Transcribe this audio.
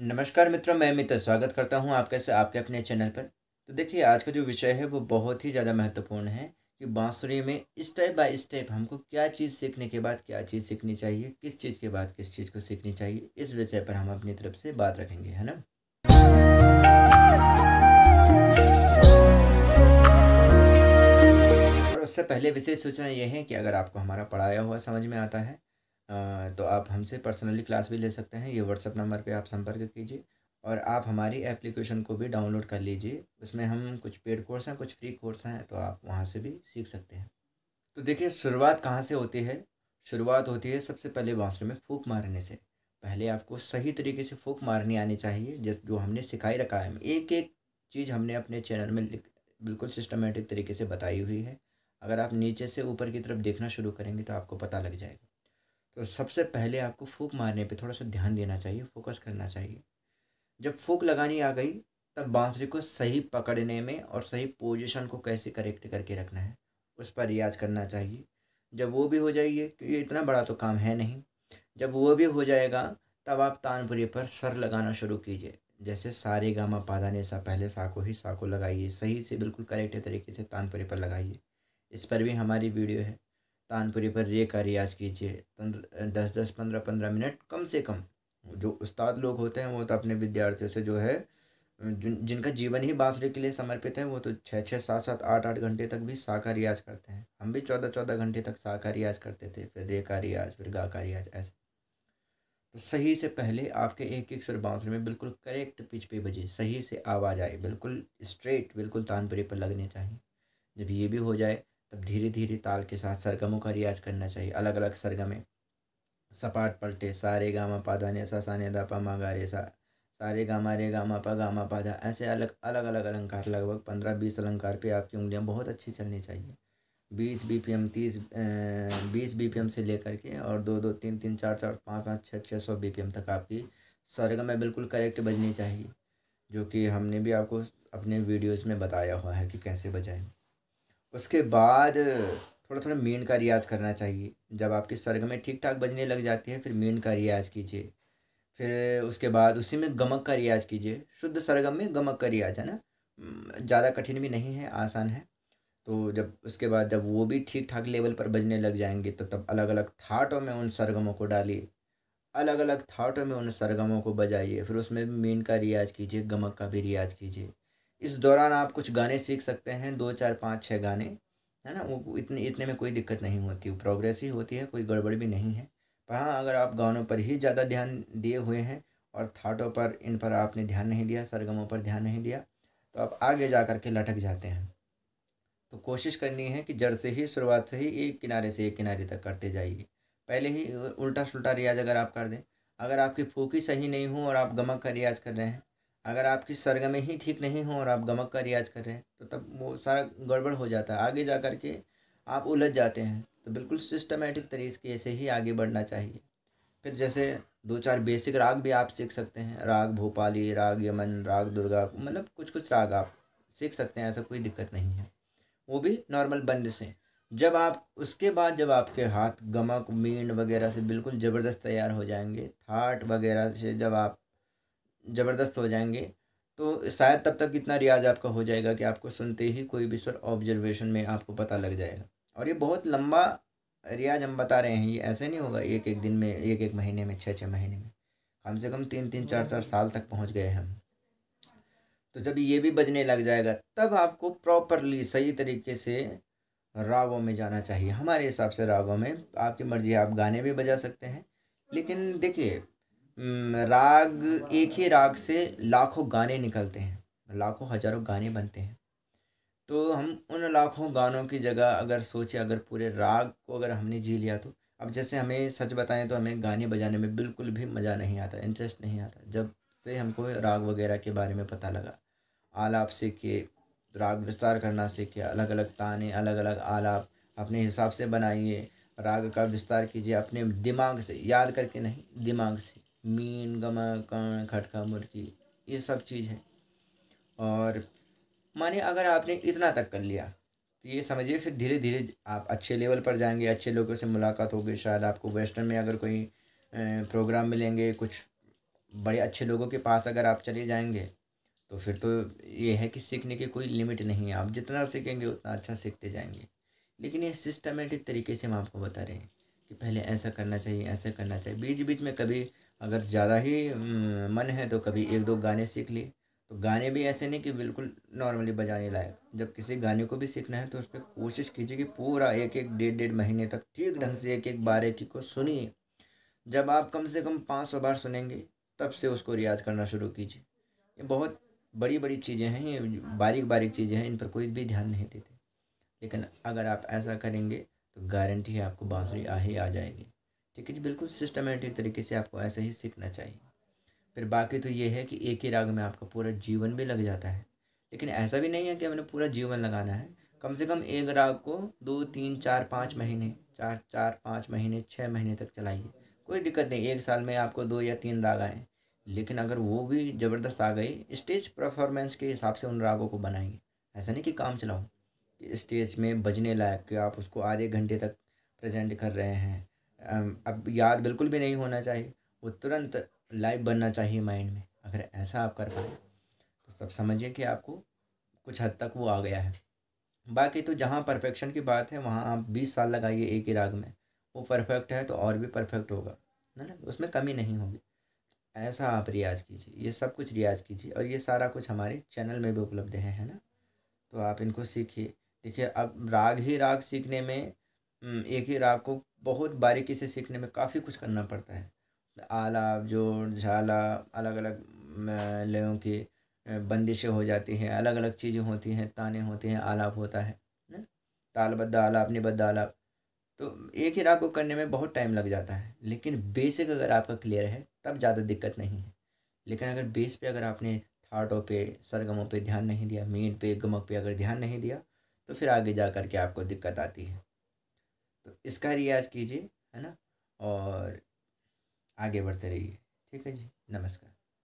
नमस्कार मित्रों मैं मित्र स्वागत करता हूं आपके से आपके अपने चैनल पर तो देखिए आज का जो विषय है वो बहुत ही ज़्यादा महत्वपूर्ण है कि बांसुरी में स्टेप बाय स्टेप हमको क्या चीज़ सीखने के बाद क्या चीज़ सीखनी चाहिए किस चीज़ के बाद किस चीज़ को सीखनी चाहिए इस विषय पर हम अपनी तरफ से बात रखेंगे है ना और उससे पहले विशेष सूचना यह है कि अगर आपको हमारा पढ़ाया हुआ समझ में आता है तो आप हमसे पर्सनली क्लास भी ले सकते हैं ये व्हाट्सअप नंबर पे आप संपर्क कीजिए और आप हमारी एप्लीकेशन को भी डाउनलोड कर लीजिए उसमें हम कुछ पेड कोर्स हैं कुछ फ्री कोर्स हैं तो आप वहाँ से भी सीख सकते हैं तो देखिए शुरुआत कहाँ से होती है शुरुआत होती है सबसे पहले बांसुरी में फूक मारने से पहले आपको सही तरीके से फूक मारनी आनी चाहिए जिस जो हमने सिखाई रखा है एक एक चीज़ हमने अपने चैनल में बिल्कुल सिस्टमेटिक तरीके से बताई हुई है अगर आप नीचे से ऊपर की तरफ देखना शुरू करेंगे तो आपको पता लग जाएगा तो सबसे पहले आपको फूक मारने पे थोड़ा सा ध्यान देना चाहिए फोकस करना चाहिए जब फूक लगानी आ गई तब बांसुरी को सही पकड़ने में और सही पोजिशन को कैसे करेक्ट करके रखना है उस पर रियाज करना चाहिए जब वो भी हो जाइए क्योंकि इतना बड़ा तो काम है नहीं जब वो भी हो जाएगा तब आप तानपुरी पर स्वर लगाना शुरू कीजिए जैसे सारे गामा पादा ने सा पहले साको ही साको लगाइए सही से बिल्कुल करेक्ट तरीके से तानपुरी पर लगाइए इस पर भी हमारी वीडियो है तानपुरी पर ये का रियाज कीजिए दस दस पंद्रह पंद्रह मिनट कम से कम हम्म। जो उस्ताद लोग होते हैं वो तो अपने विद्यार्थियों से जो है जिन जिनका जीवन ही बांसुरी के लिए समर्पित है वो तो छः छः सात सात आठ आठ घंटे तक भी सा का रियाज करते हैं हम भी चौदह चौदह घंटे तक सा का रियाज करते थे फिर रे का रियाज फिर गा का रियाज ऐसे तो सही से पहले आपके एक एक सुर बांसुरी में बिल्कुल करेक्ट पिच पे बजे सही से आवाज़ आए बिल्कुल स्ट्रेट बिल्कुल तानपुरी पर लगने चाहिए जब ये भी हो जाए तब धीरे धीरे ताल के साथ सरगमों का रियाज करना चाहिए अलग अलग सरगमें सपाट पलटे सारे गामा पाधा ने सा ने दा पा मा गा रे सा सारे गामा रे गामा पा गामा पाधा ऐसे अलग अलग अलग अलंकार लगभग पंद्रह बीस अलंकार पे आपकी उंगलियां बहुत अच्छी चलनी चाहिए बीस बी पी एम तीस बीस बी पी एम से लेकर के और दो दो तीन तीन चार चार पाँच पाँच छः छः सौ बी पी एम तक आपकी सरगमें बिल्कुल करेक्ट बजनी चाहिए जो कि हमने भी आपको अपने वीडियोस में बताया हुआ है कि कैसे बजाएं उसके बाद थोड़ा थोड़ा मेन का रियाज करना चाहिए जब आपकी सरगमें ठीक ठाक बजने लग जाती है फिर मेन का रियाज कीजिए फिर उसके बाद उसी में गमक का रियाज कीजिए शुद्ध सरगम में गमक का रियाज है ना ज़्यादा कठिन भी नहीं है आसान है तो जब उसके बाद जब वो भी ठीक ठाक लेवल पर बजने लग जाएंगे तो तब अलग अलग थाटों में उन सरगमों को डालिए अलग अलग थाटों में उन सरगमों को बजाइए फिर उसमें मेन का रियाज कीजिए गमक का भी रियाज कीजिए इस दौरान आप कुछ गाने सीख सकते हैं दो चार पाँच छः गाने है ना वो इतने इतने में कोई दिक्कत नहीं होती प्रोग्रेस ही होती है कोई गड़बड़ भी नहीं है पर हाँ अगर आप गानों पर ही ज़्यादा ध्यान दिए हुए हैं और थाटों पर इन पर आपने ध्यान नहीं दिया सरगमों पर ध्यान नहीं दिया तो आप आगे जा कर के लटक जाते हैं तो कोशिश करनी है कि जड़ से ही शुरुआत से ही एक किनारे से एक किनारे तक करते जाइए पहले ही उल्टा सुल्टा रियाज अगर आप कर दें अगर आपकी फूकी सही नहीं हो और आप गमक का रियाज कर रहे हैं अगर आपकी सरगमें ही ठीक नहीं हों और आप गमक का रियाज कर रहे हैं तो तब वो सारा गड़बड़ हो जाता है आगे जा कर के आप उलझ जाते हैं तो बिल्कुल सिस्टमेटिक तरीके से ही आगे बढ़ना चाहिए फिर जैसे दो चार बेसिक राग भी आप सीख सकते हैं राग भोपाली राग यमन राग दुर्गा मतलब कुछ कुछ राग आप सीख सकते हैं ऐसा कोई दिक्कत नहीं है वो भी नॉर्मल बंद से जब आप उसके बाद जब आपके हाथ गमक मीण वगैरह से बिल्कुल ज़बरदस्त तैयार हो जाएंगे थाट वगैरह से जब आप ज़बरदस्त हो जाएंगे तो शायद तब तक इतना रियाज आपका हो जाएगा कि आपको सुनते ही कोई भी स्वर ऑब्जर्वेशन में आपको पता लग जाएगा और ये बहुत लंबा रियाज हम बता रहे हैं ये ऐसे नहीं होगा एक एक दिन में एक एक महीने में छः छः महीने में कम से कम तीन तीन चार चार हम्म। साल तक पहुँच गए हम तो जब ये भी बजने लग जाएगा तब आपको प्रॉपरली सही तरीके से रागों में जाना चाहिए हमारे हिसाब से रागों में आपकी मर्ज़ी आप गाने भी बजा सकते हैं लेकिन हम्म। देखिए हम्म, राग एक ही राग से लाखों गाने निकलते हैं लाखों हजारों गाने बनते हैं तो हम उन लाखों गानों की जगह अगर सोचे अगर पूरे राग को अगर हमने जी लिया तो अब जैसे हमें सच बताएं तो हमें गाने बजाने में बिल्कुल भी मज़ा नहीं आता इंटरेस्ट नहीं आता जब से हमको राग वगैरह के बारे में पता लगा आलाप सीखे राग विस्तार करना सीखे अलग अलग ताने अलग अलग आलाप अपने हिसाब से बनाइए राग का विस्तार कीजिए अपने दिमाग से याद करके नहीं दिमाग से मीन गमा कण खटका मुर्गी ये सब चीज़ है और माने अगर आपने इतना तक कर लिया तो ये समझिए फिर धीरे धीरे आप अच्छे लेवल पर जाएंगे अच्छे लोगों से मुलाकात होगी शायद आपको वेस्टर्न में अगर कोई प्रोग्राम मिलेंगे कुछ बड़े अच्छे लोगों के पास अगर आप चले जाएंगे तो फिर तो ये है कि सीखने की कोई लिमिट नहीं है आप जितना सीखेंगे उतना अच्छा सीखते जाएंगे लेकिन ये सिस्टमेटिक तरीके से हम आपको बता रहे हैं कि पहले ऐसा करना चाहिए ऐसा करना चाहिए बीच बीच में कभी अगर ज़्यादा ही मन है तो कभी एक दो गाने सीख लिए तो गाने भी ऐसे नहीं कि बिल्कुल नॉर्मली बजाने लायक जब किसी गाने को भी सीखना है तो उस पर कोशिश कीजिए कि पूरा एक एक डेढ़ डेढ़ महीने तक ठीक ढंग से एक एक बार एक को सुनिए जब आप कम से कम पाँच सौ बार सुनेंगे तब से उसको रियाज करना शुरू कीजिए ये बहुत बड़ी बड़ी चीज़ें हैं ये बारीक बारीक चीज़ें हैं इन पर कोई भी ध्यान नहीं देते लेकिन अगर आप ऐसा करेंगे तो गारंटी है आपको बाँसुरी आ ही आ जाएगी ठीक है जी बिल्कुल सिस्टमेटिक तरीके से आपको ऐसे ही सीखना चाहिए फिर बाकी तो ये है कि एक ही राग में आपका पूरा जीवन भी लग जाता है लेकिन ऐसा भी नहीं है कि हमने पूरा जीवन लगाना है कम से कम एक राग को दो तीन चार पाँच महीने चार चार पाँच महीने छः महीने तक चलाइए कोई दिक्कत नहीं एक साल में आपको दो या तीन राग आए लेकिन अगर वो भी ज़बरदस्त आ गई स्टेज परफॉर्मेंस के हिसाब से उन रागों को बनाइए ऐसा नहीं कि काम चलाओ स्टेज में बजने लायक कि आप उसको आधे घंटे तक प्रेजेंट कर रहे हैं अब याद बिल्कुल भी नहीं होना चाहिए वो तुरंत लाइव बनना चाहिए माइंड में अगर ऐसा आप कर पाए तो सब समझिए कि आपको कुछ हद तक वो आ गया है बाकी तो जहाँ परफेक्शन की बात है वहाँ आप बीस साल लगाइए एक ही राग में वो परफेक्ट है तो और भी परफेक्ट होगा है ना उसमें कमी नहीं होगी ऐसा आप रियाज कीजिए ये सब कुछ रियाज कीजिए और ये सारा कुछ हमारे चैनल में भी उपलब्ध है है ना तो आप इनको सीखिए देखिए अब राग ही राग सीखने में हम्म, एक ही राग को बहुत बारीकी से सीखने में काफ़ी कुछ करना पड़ता है आलाप जोड़ झाला अलग अलग लयों की बंदिशें हो जाती हैं अलग अलग चीज़ें होती हैं ताने होते हैं आलाप होता है ना तालबद्ध आलाप निबद्ध आलाप तो एक ही राग को करने में बहुत टाइम लग जाता है लेकिन बेसिक अगर आपका क्लियर है तब ज़्यादा दिक्कत नहीं है लेकिन अगर बेस पे अगर आपने थाटों पे सरगमों पे ध्यान नहीं दिया मीन पे गमक पे अगर ध्यान नहीं दिया तो फिर आगे जा कर के आपको दिक्कत आती है तो इसका रियाज़ कीजिए है ना और आगे बढ़ते रहिए ठीक है जी नमस्कार